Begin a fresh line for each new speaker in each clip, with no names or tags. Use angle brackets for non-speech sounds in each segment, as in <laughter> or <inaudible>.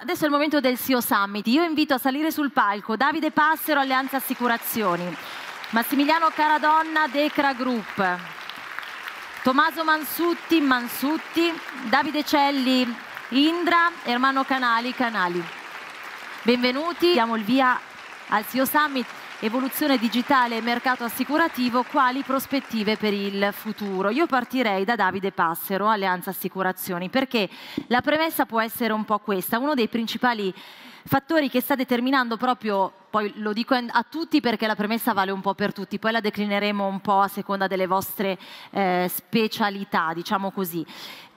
Adesso è il momento del CEO Summit. Io invito a salire sul palco Davide Passero, Alleanza Assicurazioni, Massimiliano Caradonna, Decra Group, Tommaso Mansutti, Mansutti, Davide Celli, Indra, Ermano Canali, Canali. Benvenuti, diamo il via al CEO Summit evoluzione digitale e mercato assicurativo, quali prospettive per il futuro. Io partirei da Davide Passero, Alleanza Assicurazioni, perché la premessa può essere un po' questa. Uno dei principali fattori che sta determinando proprio, poi lo dico a tutti perché la premessa vale un po' per tutti, poi la declineremo un po' a seconda delle vostre eh, specialità, diciamo così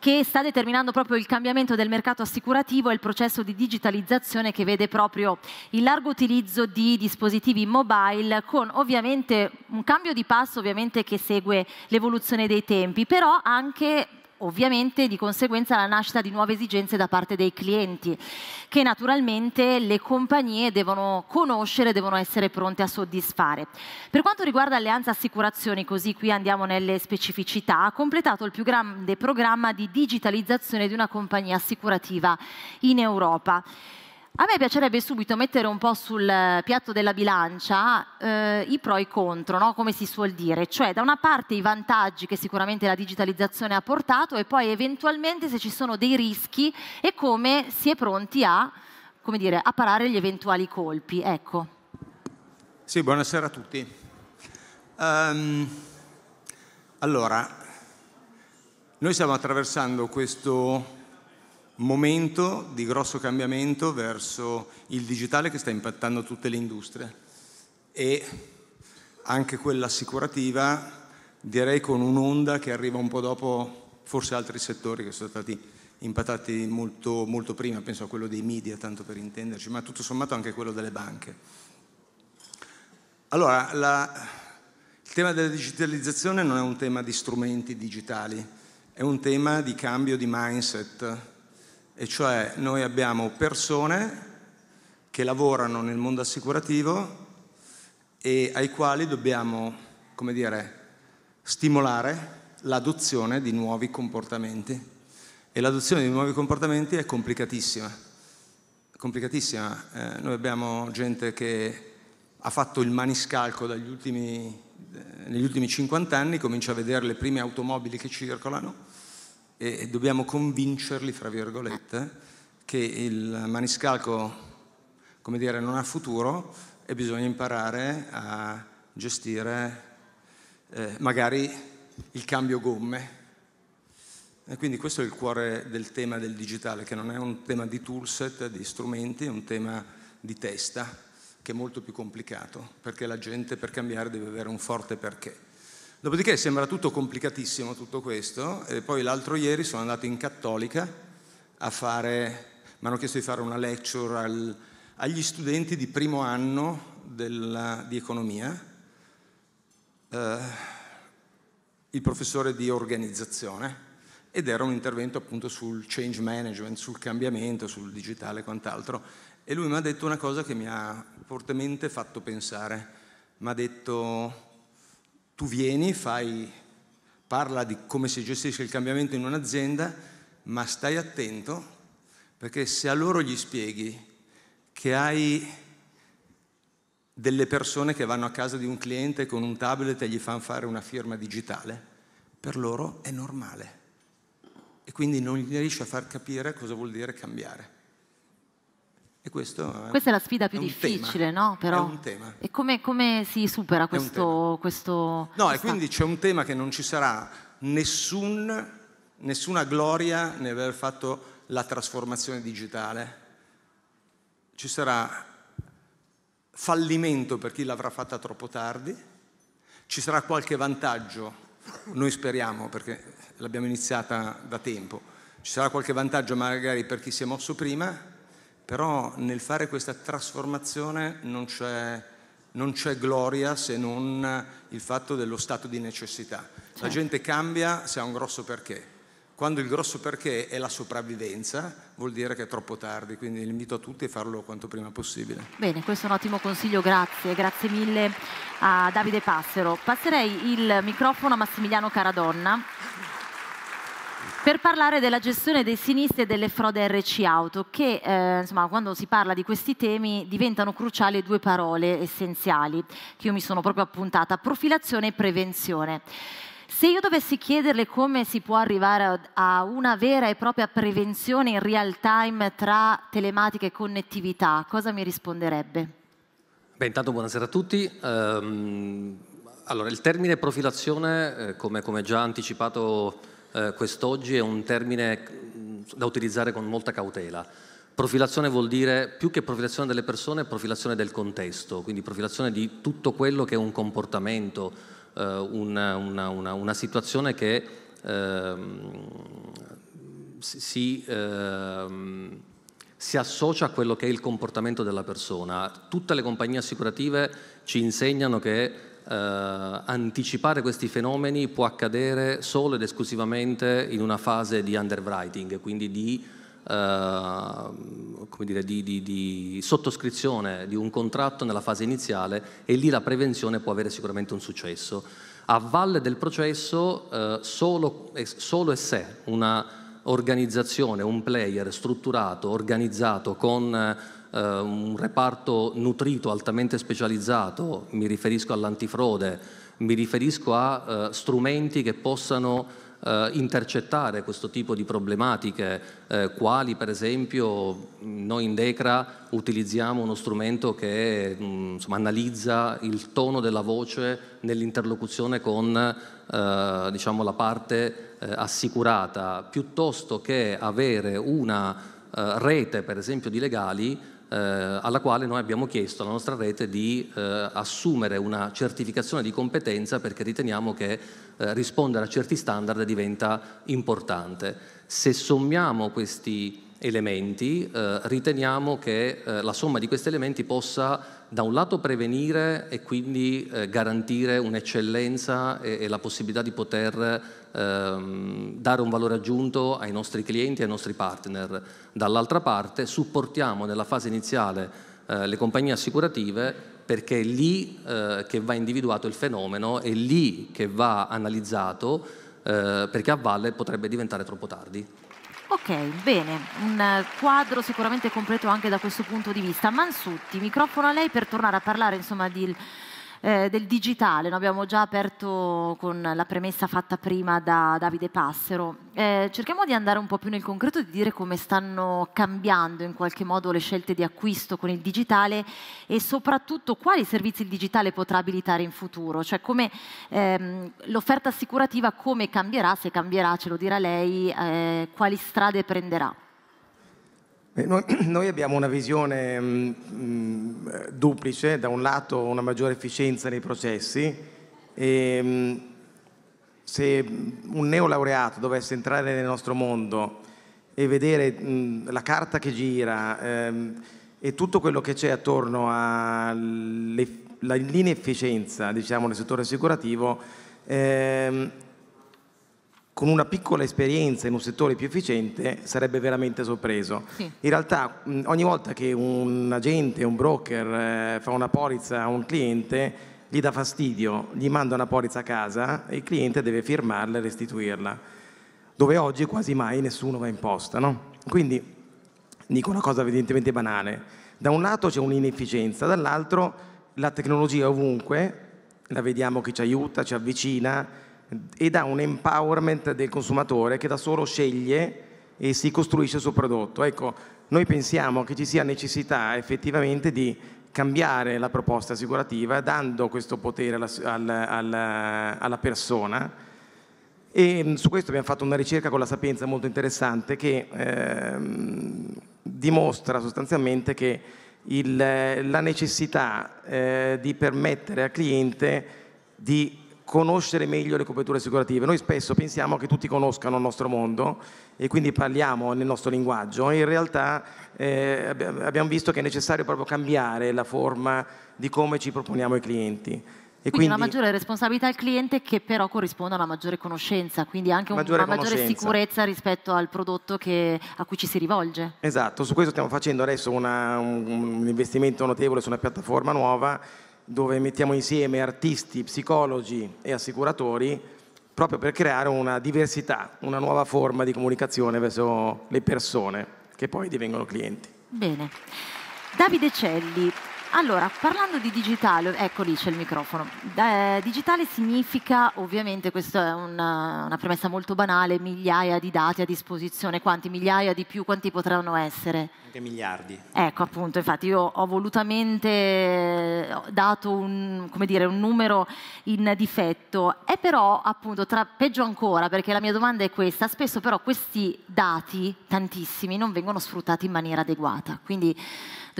che sta determinando proprio il cambiamento del mercato assicurativo e il processo di digitalizzazione che vede proprio il largo utilizzo di dispositivi mobile con ovviamente un cambio di passo ovviamente che segue l'evoluzione dei tempi, però anche ovviamente di conseguenza la nascita di nuove esigenze da parte dei clienti che naturalmente le compagnie devono conoscere, devono essere pronte a soddisfare. Per quanto riguarda Alleanza Assicurazioni, così qui andiamo nelle specificità, ha completato il più grande programma di digitalizzazione di una compagnia assicurativa in Europa. A me piacerebbe subito mettere un po' sul piatto della bilancia eh, i pro e i contro, no? come si suol dire, cioè da una parte i vantaggi che sicuramente la digitalizzazione ha portato e poi eventualmente se ci sono dei rischi e come si è pronti a, come dire, a parare gli eventuali colpi. Ecco.
Sì, buonasera a tutti. Um, allora, noi stiamo attraversando questo momento di grosso cambiamento verso il digitale che sta impattando tutte le industrie e anche quella assicurativa direi con un'onda che arriva un po' dopo forse altri settori che sono stati impattati molto, molto prima, penso a quello dei media tanto per intenderci, ma tutto sommato anche quello delle banche. Allora, la, il tema della digitalizzazione non è un tema di strumenti digitali, è un tema di cambio di mindset, e cioè noi abbiamo persone che lavorano nel mondo assicurativo e ai quali dobbiamo, come dire, stimolare l'adozione di nuovi comportamenti. E l'adozione di nuovi comportamenti è complicatissima. complicatissima. Eh, noi abbiamo gente che ha fatto il maniscalco ultimi, eh, negli ultimi 50 anni, comincia a vedere le prime automobili che circolano, e dobbiamo convincerli, fra virgolette, che il maniscalco come dire, non ha futuro e bisogna imparare a gestire eh, magari il cambio gomme. E quindi questo è il cuore del tema del digitale, che non è un tema di toolset, di strumenti, è un tema di testa, che è molto più complicato, perché la gente per cambiare deve avere un forte perché. Dopodiché sembra tutto complicatissimo tutto questo, e poi l'altro ieri sono andato in Cattolica a fare, mi hanno chiesto di fare una lecture al, agli studenti di primo anno della, di economia, eh, il professore di organizzazione, ed era un intervento appunto sul change management, sul cambiamento, sul digitale e quant'altro. E lui mi ha detto una cosa che mi ha fortemente fatto pensare, mi ha detto tu vieni, fai, parla di come si gestisce il cambiamento in un'azienda, ma stai attento perché se a loro gli spieghi che hai delle persone che vanno a casa di un cliente con un tablet e gli fanno fare una firma digitale,
per loro
è normale e quindi non riesci a far capire cosa vuol dire cambiare. Questa è la sfida più difficile, tema, no? Però. È un tema.
E come, come si supera questo, questo...
No, questa... e quindi c'è un tema che non ci sarà nessun, nessuna gloria nell'aver fatto la trasformazione digitale. Ci sarà fallimento per chi l'avrà fatta troppo tardi, ci sarà qualche vantaggio, noi speriamo perché l'abbiamo iniziata da tempo, ci sarà qualche vantaggio magari per chi si è mosso prima, però nel fare questa trasformazione non c'è, non c'è gloria se non il fatto dello stato di necessità. Certo. La gente cambia se ha un grosso perché. Quando il grosso perché è la sopravvivenza, vuol dire che è troppo tardi, quindi invito a tutti a farlo quanto prima possibile.
Bene, questo è un ottimo consiglio, grazie, grazie mille a Davide Passero. Passerei il microfono a Massimiliano Caradonna per parlare della gestione dei sinistri e delle frode RC Auto, che eh, insomma, quando si parla di questi temi diventano cruciali due parole essenziali, che io mi sono proprio appuntata, profilazione e prevenzione. Se io dovessi chiederle come si può arrivare a una vera e propria prevenzione in real time tra telematica e connettività, cosa mi risponderebbe?
Beh, intanto buonasera a tutti. Um, allora, il termine profilazione, eh, come, come già anticipato eh, quest'oggi è un termine mm, da utilizzare con molta cautela. Profilazione vuol dire più che profilazione delle persone, profilazione del contesto, quindi profilazione di tutto quello che è un comportamento, eh, una, una, una, una, situazione che eh, si, ehm, si associa a quello che è il comportamento della persona. Tutte le compagnie assicurative ci insegnano che eh, anticipare questi fenomeni può accadere solo ed esclusivamente in una fase di underwriting, quindi di Uh, come dire, di, di, di, sottoscrizione di un contratto nella fase iniziale e lì la prevenzione può avere sicuramente un successo. A valle del processo uh, solo, e, solo, e se una organizzazione, un player strutturato, organizzato con uh, eh, un reparto nutrito, altamente specializzato, mi riferisco all'antifrode, mi riferisco a eh, strumenti che possano eh, intercettare questo tipo di problematiche, eh, quali per esempio noi in Decra utilizziamo uno strumento che mh, mm, insomma, analizza il tono della voce nell'interlocuzione con eh, diciamo, la parte eh, assicurata, piuttosto che avere una eh, rete per esempio di legali eh, alla quale noi abbiamo chiesto alla nostra rete di eh, assumere una certificazione di competenza perché riteniamo che eh, rispondere a certi standard diventa importante. Se sommiamo questi elementi, eh, riteniamo che eh, la somma di questi elementi possa da un lato prevenire e quindi eh, garantire un'eccellenza e, e, la possibilità di poter ehm, dare un valore aggiunto ai nostri clienti e ai nostri partner. Dall'altra parte supportiamo nella fase iniziale eh, le compagnie assicurative perché è lì eh, che va individuato il fenomeno, è lì che va analizzato eh, perché a valle potrebbe diventare troppo tardi.
Ok, bene, un quadro sicuramente completo anche da questo punto di vista. Mansutti, microfono a lei per tornare a parlare insomma, di eh, del digitale, no? abbiamo già aperto con la premessa fatta prima da Davide Passero. Eh, cerchiamo di andare un po' più nel concreto, e di dire come stanno cambiando in qualche modo le scelte di acquisto con il digitale e soprattutto quali servizi il digitale potrà abilitare in futuro, cioè come ehm, l'offerta assicurativa come cambierà, se cambierà, ce lo dirà lei, eh, quali strade prenderà.
Eh, noi, <clears throat> noi, abbiamo una visione mh, mm, mm, duplice, da un lato una maggiore efficienza nei processi e mh, mm, se un neolaureato dovesse entrare nel nostro mondo e vedere mh, la carta che gira ehm, e tutto quello che c'è attorno all'inefficienza diciamo, nel settore assicurativo, ehm, con una piccola esperienza in un settore più efficiente sarebbe veramente sorpreso. Sì. In realtà ogni volta che un agente, un broker eh, fa una polizza a un cliente, gli dà fastidio, gli manda una polizza a casa e il cliente deve firmarla e restituirla, dove oggi quasi mai nessuno va in posta. No? Quindi dico una cosa evidentemente banale, da un lato c'è un'inefficienza, dall'altro la tecnologia ovunque, la vediamo che ci aiuta, ci avvicina, e dà un empowerment del consumatore che da solo sceglie e si costruisce il suo prodotto. Ecco, noi pensiamo che ci sia necessità effettivamente di cambiare la proposta assicurativa dando questo potere alla, alla, alla persona e mm, su questo abbiamo fatto una ricerca con la Sapienza molto interessante che eh, dimostra sostanzialmente che il, la necessità eh, di permettere al cliente di conoscere meglio le coperture assicurative. Noi spesso pensiamo che tutti conoscano il nostro mondo e quindi parliamo nel nostro linguaggio, in realtà eh, abbiamo visto che è necessario proprio cambiare la forma di come ci proponiamo ai clienti. E quindi, quindi, una maggiore
responsabilità al cliente che però corrisponde a una maggiore conoscenza, quindi anche maggiore una maggiore sicurezza rispetto al prodotto che, a cui ci si rivolge.
Esatto, su questo stiamo facendo adesso una, un, un investimento notevole su una piattaforma nuova dove mettiamo insieme artisti, psicologi e assicuratori proprio per creare una diversità, una nuova forma di comunicazione verso le persone che poi divengono clienti.
Bene. Davide Celli, allora, parlando di digitale, ecco lì c'è il microfono. Eh, digitale significa, ovviamente, questa è una, eh, una, premessa molto banale, migliaia di dati a disposizione, quanti migliaia di più, quanti potranno essere?
Anche miliardi.
Ecco, appunto, infatti io ho volutamente eh, dato un, dire, un numero in difetto, è però, appunto, tra, peggio ancora, perché la mia domanda è questa, spesso però questi dati, tantissimi, non vengono sfruttati in maniera adeguata, quindi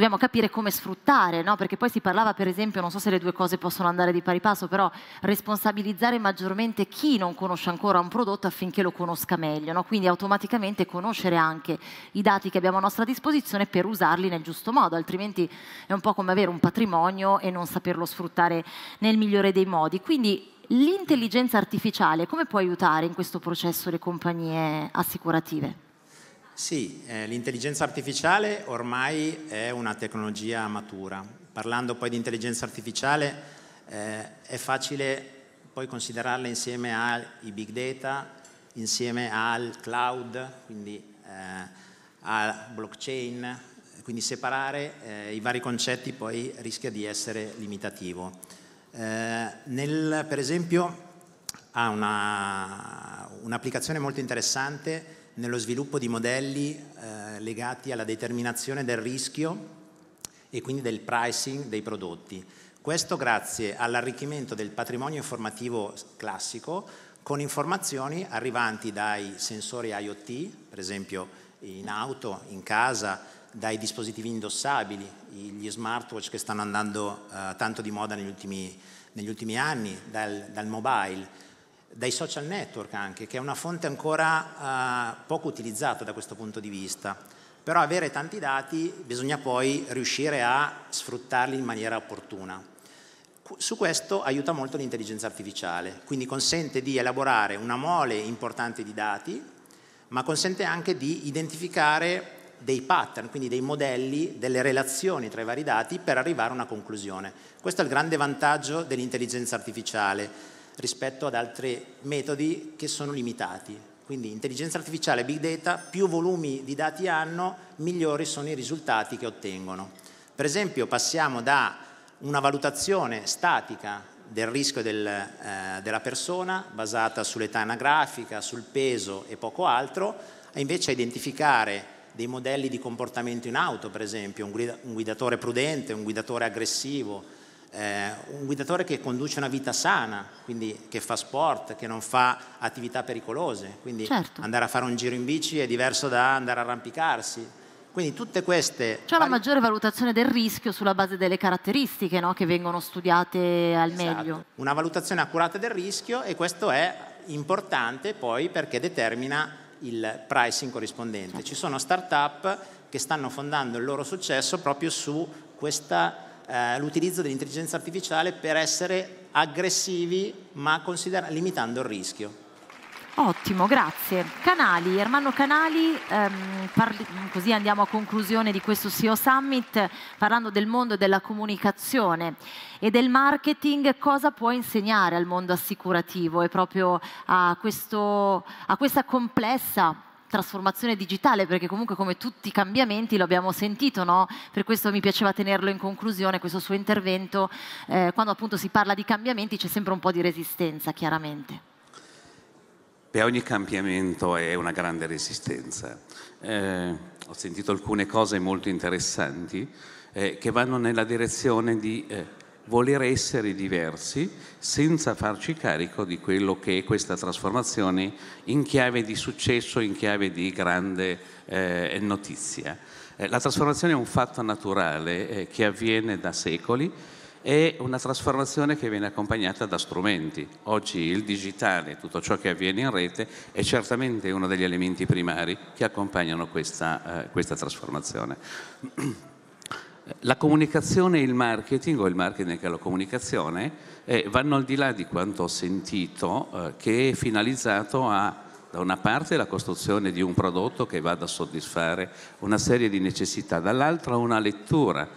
dobbiamo capire come sfruttare, no? perché poi si parlava per esempio, non so se le due cose possono andare di pari passo, però responsabilizzare maggiormente chi non conosce ancora un prodotto affinché lo conosca meglio, no? quindi automaticamente conoscere anche i dati che abbiamo a nostra disposizione per usarli nel giusto modo, altrimenti è un po' come avere un patrimonio e non saperlo sfruttare nel migliore dei modi. Quindi l'intelligenza artificiale come può aiutare in questo processo le compagnie assicurative?
Sì, eh, l'intelligenza artificiale ormai è una tecnologia matura. Parlando poi di intelligenza artificiale eh, è facile poi considerarla insieme ai big data, insieme al cloud, quindi eh, a blockchain, quindi separare eh, i vari concetti poi rischia di essere limitativo. Eh, nel, per esempio ha una, un'applicazione molto interessante nello sviluppo di modelli eh, legati alla determinazione del rischio e quindi del pricing dei prodotti. Questo grazie all'arricchimento del patrimonio informativo classico con informazioni arrivanti dai sensori IoT, per esempio in auto, in casa, dai dispositivi indossabili, gli smartwatch che stanno andando eh, tanto di moda negli ultimi, negli ultimi anni, dal, dal mobile dai social network anche, che è una fonte ancora eh, poco utilizzata da questo punto di vista. Però avere tanti dati bisogna poi riuscire a sfruttarli in maniera opportuna. Su questo aiuta molto l'intelligenza artificiale, quindi consente di elaborare una mole importante di dati, ma consente anche di identificare dei pattern, quindi dei modelli, delle relazioni tra i vari dati per arrivare a una conclusione. Questo è il grande vantaggio dell'intelligenza artificiale rispetto ad altri metodi che sono limitati. Quindi intelligenza artificiale, big data, più volumi di dati hanno, migliori sono i risultati che ottengono. Per esempio passiamo da una valutazione statica del rischio del, eh, della persona basata sull'età anagrafica, sul peso e poco altro, a invece identificare dei modelli di comportamento in auto, per esempio, un, un guidatore prudente, un guidatore aggressivo, eh, un guidatore che conduce una vita sana, quindi che fa sport, che non fa attività pericolose, quindi certo. andare a fare un giro in bici è diverso da andare a arrampicarsi. Quindi tutte queste...
C'è una maggiore valutazione del rischio sulla base delle caratteristiche no? che vengono studiate al esatto. meglio.
Una valutazione accurata del rischio e questo è importante poi perché determina il pricing corrispondente. Certo. Ci sono start-up che stanno fondando il loro successo proprio su questa eh, l'utilizzo dell'intelligenza artificiale per essere aggressivi ma limitando il rischio.
Ottimo, grazie. Canali, Ermanno Canali, ehm, così andiamo a conclusione di questo CEO Summit parlando del mondo della comunicazione e del marketing, cosa può insegnare al mondo assicurativo e proprio a, questo, a questa complessa trasformazione digitale, perché comunque come tutti i cambiamenti lo abbiamo sentito, no? per questo mi piaceva tenerlo in conclusione, questo suo intervento, eh, quando appunto si parla di cambiamenti c'è sempre un po' di resistenza, chiaramente.
Beh, ogni cambiamento è una grande resistenza. Eh, ho sentito alcune cose molto interessanti eh, che vanno nella direzione di eh, voler essere diversi senza farci carico di quello che è questa trasformazione in chiave di successo, in chiave di grande eh, notizia. Eh, la trasformazione è un fatto naturale eh, che avviene da secoli, è una trasformazione che viene accompagnata da strumenti. Oggi il digitale, tutto ciò che avviene in rete, è certamente uno degli elementi primari che accompagnano questa, eh, questa trasformazione. <clears throat> La comunicazione e il marketing, o il marketing che è la comunicazione, eh, vanno al di là di quanto ho sentito, eh, che è finalizzato a, da una parte, la costruzione di un prodotto che vada a soddisfare una serie di necessità, dall'altra una lettura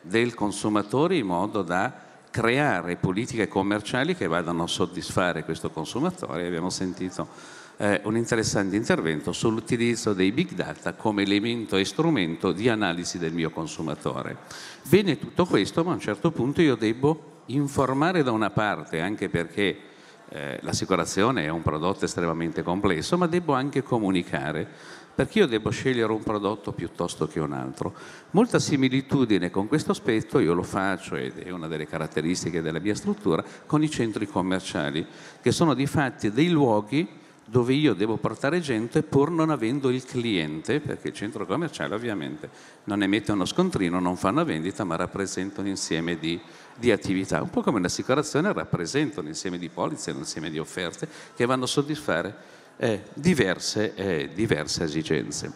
del consumatore in modo da creare politiche commerciali che vadano a soddisfare questo consumatore. Abbiamo sentito eh, un interessante intervento sull'utilizzo dei big data come elemento e strumento di analisi del mio consumatore. Bene tutto questo, ma a un certo punto io devo informare da una parte, anche perché eh, l'assicurazione è un prodotto estremamente complesso, ma devo anche comunicare, perché io devo scegliere un prodotto piuttosto che un altro. Molta similitudine con questo aspetto io lo faccio, ed è una delle caratteristiche della mia struttura, con i centri commerciali, che sono di fatti dei luoghi dove io devo portare gente pur non avendo il cliente, perché il centro commerciale ovviamente non emette uno scontrino, non fa una vendita, ma rappresenta un insieme di, di attività. Un po' come un'assicurazione rappresenta un insieme di polizze, un insieme di offerte che vanno a soddisfare eh, diverse, eh, diverse, esigenze.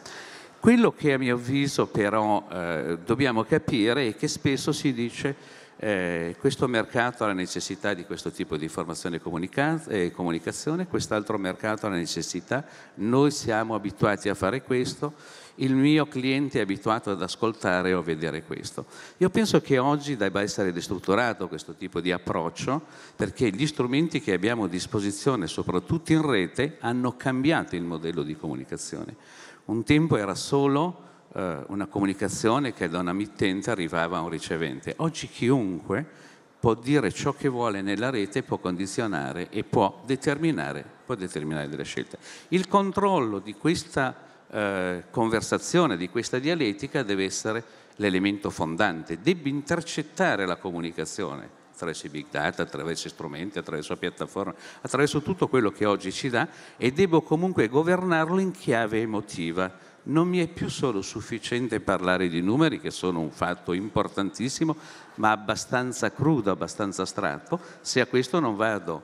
Quello che a mio avviso però eh, dobbiamo capire è che spesso si dice eh, questo mercato ha la necessità di questo tipo di informazione e eh, comunicazione, quest'altro mercato ha la necessità, noi siamo abituati a fare questo, il mio cliente è abituato ad ascoltare o vedere questo. Io penso che oggi debba essere destrutturato questo tipo di approccio perché gli strumenti che abbiamo a disposizione, soprattutto in rete, hanno cambiato il modello di comunicazione. Un tempo era solo eh, una comunicazione che da una mittente arrivava a un ricevente. Oggi chiunque può dire ciò che vuole nella rete, può condizionare e può determinare, può determinare delle scelte. Il controllo di questa eh, conversazione, di questa dialettica deve essere l'elemento fondante, debba intercettare la comunicazione attraverso i big data, attraverso strumenti, attraverso piattaforme, attraverso tutto quello che oggi ci dà e devo comunque governarlo in chiave emotiva, non mi è più solo sufficiente parlare di numeri, che sono un fatto importantissimo, ma abbastanza crudo, abbastanza astratto, se a questo non vado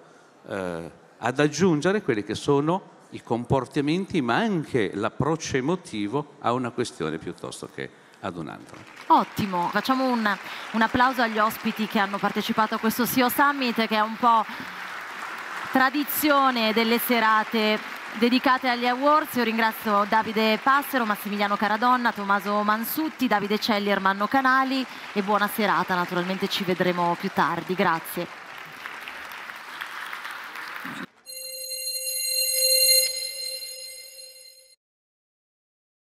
eh, ad aggiungere quelli che sono i comportamenti, ma anche l'approccio emotivo a una questione piuttosto che ad un'altra.
Ottimo, facciamo un, un applauso agli ospiti che hanno partecipato a questo SEO Summit, che è un po' tradizione delle serate dedicate agli awards. Io ringrazio Davide Passero, Massimiliano Caradonna, Tommaso Mansutti, Davide Celli, Ermanno Canali e buona serata. Naturalmente ci vedremo più tardi. Grazie.